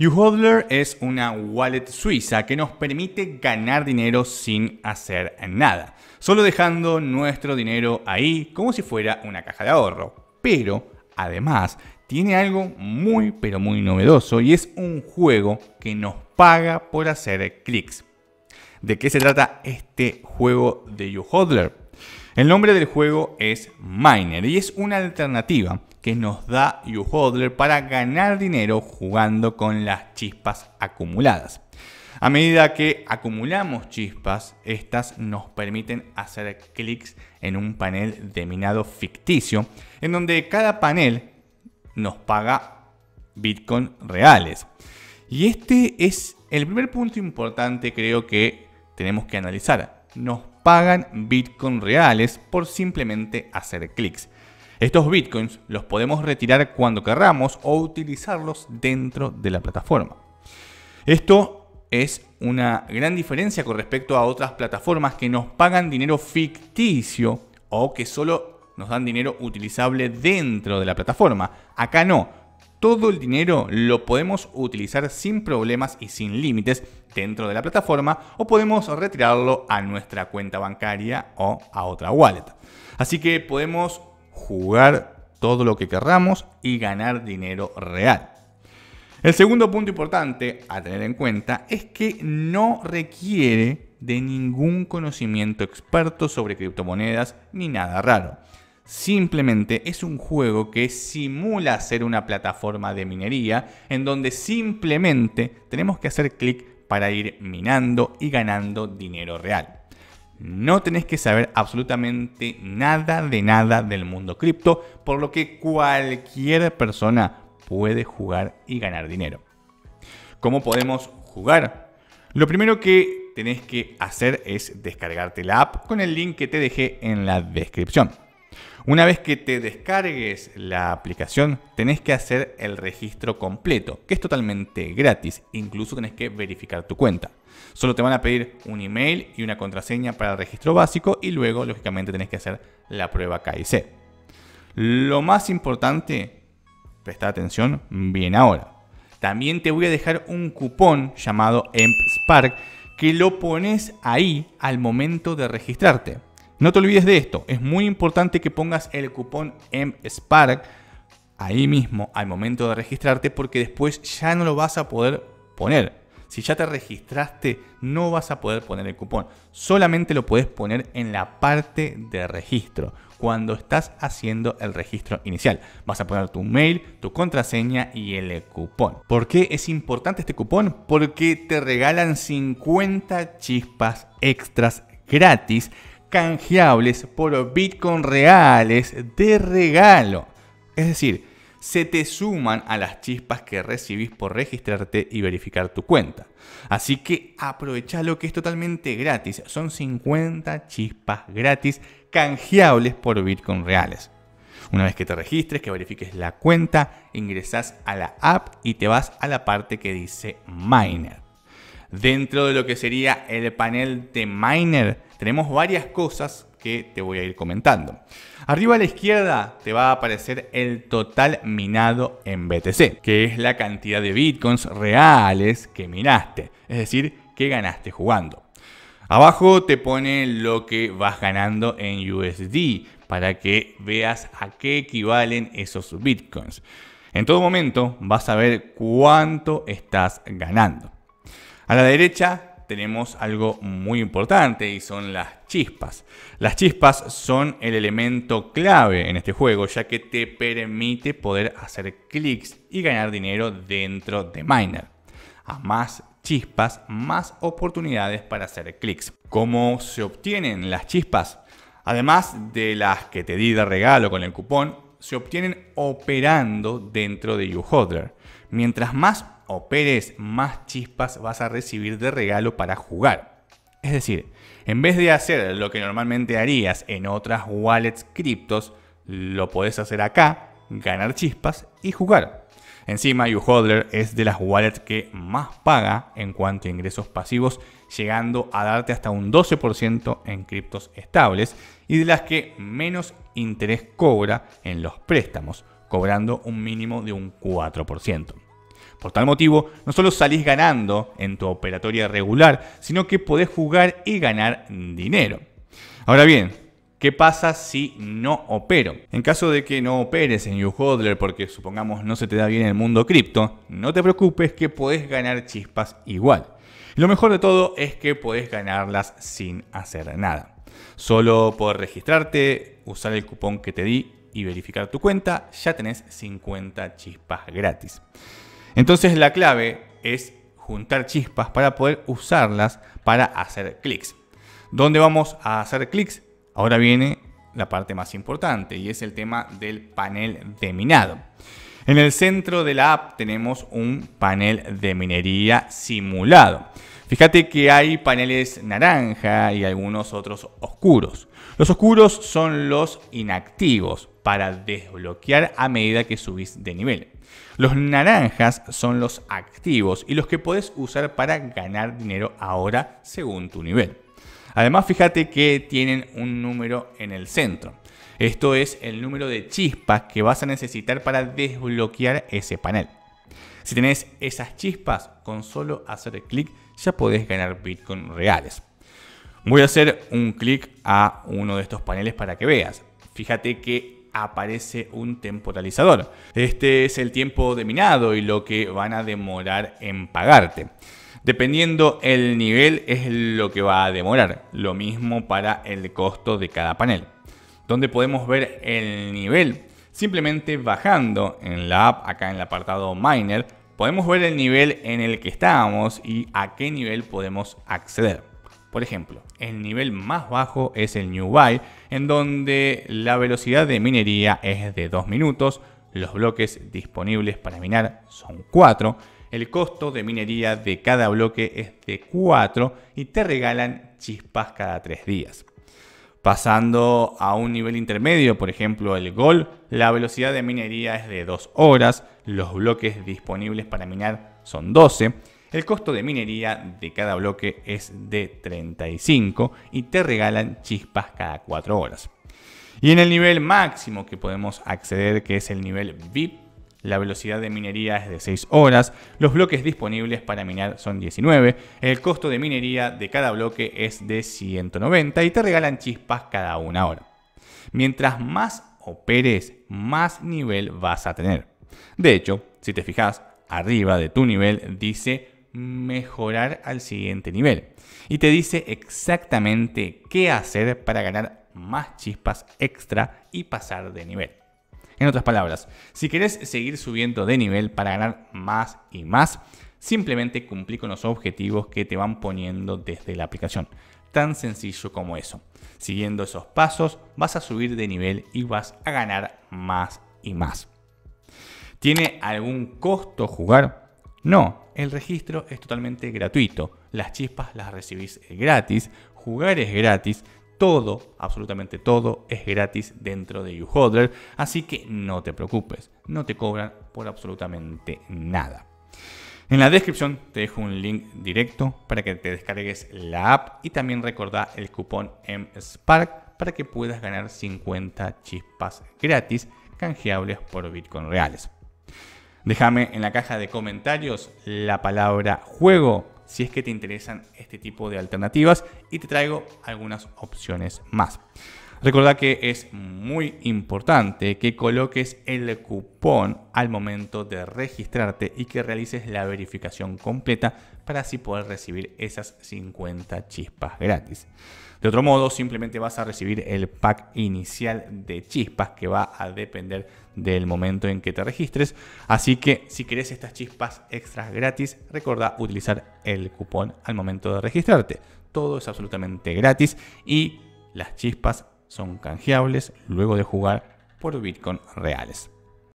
YouHodler es una wallet suiza que nos permite ganar dinero sin hacer nada, solo dejando nuestro dinero ahí como si fuera una caja de ahorro. Pero, además, tiene algo muy pero muy novedoso y es un juego que nos paga por hacer clics. ¿De qué se trata este juego de YouHodler? El nombre del juego es Miner y es una alternativa que nos da YouHodler para ganar dinero jugando con las chispas acumuladas. A medida que acumulamos chispas, estas nos permiten hacer clics en un panel de minado ficticio, en donde cada panel nos paga Bitcoin reales. Y este es el primer punto importante creo que tenemos que analizar. Nos pagan Bitcoin reales por simplemente hacer clics. Estos bitcoins los podemos retirar cuando querramos o utilizarlos dentro de la plataforma. Esto es una gran diferencia con respecto a otras plataformas que nos pagan dinero ficticio o que solo nos dan dinero utilizable dentro de la plataforma. Acá no. Todo el dinero lo podemos utilizar sin problemas y sin límites dentro de la plataforma o podemos retirarlo a nuestra cuenta bancaria o a otra wallet. Así que podemos jugar todo lo que querramos y ganar dinero real. El segundo punto importante a tener en cuenta es que no requiere de ningún conocimiento experto sobre criptomonedas ni nada raro. Simplemente es un juego que simula ser una plataforma de minería en donde simplemente tenemos que hacer clic para ir minando y ganando dinero real. No tenés que saber absolutamente nada de nada del mundo cripto, por lo que cualquier persona puede jugar y ganar dinero. ¿Cómo podemos jugar? Lo primero que tenés que hacer es descargarte la app con el link que te dejé en la descripción. Una vez que te descargues la aplicación, tenés que hacer el registro completo, que es totalmente gratis. Incluso tenés que verificar tu cuenta. Solo te van a pedir un email y una contraseña para el registro básico y luego, lógicamente, tenés que hacer la prueba KIC. Lo más importante, presta atención bien ahora. También te voy a dejar un cupón llamado EMP Spark que lo pones ahí al momento de registrarte. No te olvides de esto, es muy importante que pongas el cupón MSpark ahí mismo al momento de registrarte porque después ya no lo vas a poder poner. Si ya te registraste, no vas a poder poner el cupón. Solamente lo puedes poner en la parte de registro, cuando estás haciendo el registro inicial. Vas a poner tu mail, tu contraseña y el cupón. ¿Por qué es importante este cupón? Porque te regalan 50 chispas extras gratis canjeables por Bitcoin reales de regalo. Es decir, se te suman a las chispas que recibís por registrarte y verificar tu cuenta. Así que aprovecha lo que es totalmente gratis. Son 50 chispas gratis canjeables por Bitcoin reales. Una vez que te registres, que verifiques la cuenta, ingresas a la app y te vas a la parte que dice Miner. Dentro de lo que sería el panel de Miner, tenemos varias cosas que te voy a ir comentando. Arriba a la izquierda te va a aparecer el total minado en BTC, que es la cantidad de bitcoins reales que minaste, es decir, que ganaste jugando. Abajo te pone lo que vas ganando en USD para que veas a qué equivalen esos bitcoins. En todo momento vas a ver cuánto estás ganando. A la derecha tenemos algo muy importante y son las chispas. Las chispas son el elemento clave en este juego ya que te permite poder hacer clics y ganar dinero dentro de Miner. A más chispas, más oportunidades para hacer clics. ¿Cómo se obtienen las chispas? Además de las que te di de regalo con el cupón, se obtienen operando dentro de YouHodler. Mientras más operes más chispas vas a recibir de regalo para jugar. Es decir, en vez de hacer lo que normalmente harías en otras wallets criptos, lo podés hacer acá, ganar chispas y jugar. Encima, YouHodler es de las wallets que más paga en cuanto a ingresos pasivos, llegando a darte hasta un 12% en criptos estables y de las que menos interés cobra en los préstamos, cobrando un mínimo de un 4%. Por tal motivo, no solo salís ganando en tu operatoria regular, sino que podés jugar y ganar dinero. Ahora bien, ¿Qué pasa si no opero? En caso de que no operes en YouHodler porque supongamos no se te da bien el mundo cripto, no te preocupes que podés ganar chispas igual. lo mejor de todo es que podés ganarlas sin hacer nada. Solo por registrarte, usar el cupón que te di y verificar tu cuenta, ya tenés 50 chispas gratis. Entonces la clave es juntar chispas para poder usarlas para hacer clics. ¿Dónde vamos a hacer clics? Ahora viene la parte más importante y es el tema del panel de minado. En el centro de la app tenemos un panel de minería simulado. Fíjate que hay paneles naranja y algunos otros oscuros. Los oscuros son los inactivos para desbloquear a medida que subís de nivel. Los naranjas son los activos y los que podés usar para ganar dinero ahora según tu nivel. Además, fíjate que tienen un número en el centro. Esto es el número de chispas que vas a necesitar para desbloquear ese panel. Si tenés esas chispas, con solo hacer clic ya podés ganar Bitcoin reales. Voy a hacer un clic a uno de estos paneles para que veas. Fíjate que aparece un temporalizador. Este es el tiempo de minado y lo que van a demorar en pagarte. Dependiendo el nivel es lo que va a demorar. Lo mismo para el costo de cada panel. Donde podemos ver el nivel Simplemente bajando en la app, acá en el apartado Miner, podemos ver el nivel en el que estábamos y a qué nivel podemos acceder. Por ejemplo, el nivel más bajo es el New Buy, en donde la velocidad de minería es de 2 minutos, los bloques disponibles para minar son 4, el costo de minería de cada bloque es de 4 y te regalan chispas cada 3 días pasando a un nivel intermedio, por ejemplo el gol, la velocidad de minería es de 2 horas, los bloques disponibles para minar son 12, el costo de minería de cada bloque es de 35 y te regalan chispas cada 4 horas. Y en el nivel máximo que podemos acceder, que es el nivel VIP, la velocidad de minería es de 6 horas, los bloques disponibles para minar son 19, el costo de minería de cada bloque es de 190 y te regalan chispas cada una hora. Mientras más operes, más nivel vas a tener. De hecho, si te fijas, arriba de tu nivel dice mejorar al siguiente nivel y te dice exactamente qué hacer para ganar más chispas extra y pasar de nivel. En otras palabras, si querés seguir subiendo de nivel para ganar más y más, simplemente cumplí con los objetivos que te van poniendo desde la aplicación. Tan sencillo como eso. Siguiendo esos pasos vas a subir de nivel y vas a ganar más y más. ¿Tiene algún costo jugar? No, el registro es totalmente gratuito. Las chispas las recibís gratis, jugar es gratis, todo, absolutamente todo, es gratis dentro de YouHodler. Así que no te preocupes, no te cobran por absolutamente nada. En la descripción te dejo un link directo para que te descargues la app y también recordá el cupón MSpark para que puedas ganar 50 chispas gratis canjeables por Bitcoin reales. Déjame en la caja de comentarios la palabra juego si es que te interesan este tipo de alternativas y te traigo algunas opciones más. Recuerda que es muy importante que coloques el cupón al momento de registrarte y que realices la verificación completa para así poder recibir esas 50 chispas gratis. De otro modo, simplemente vas a recibir el pack inicial de chispas que va a depender del momento en que te registres. Así que si querés estas chispas extras gratis, recuerda utilizar el cupón al momento de registrarte. Todo es absolutamente gratis y las chispas son canjeables luego de jugar por Bitcoin reales.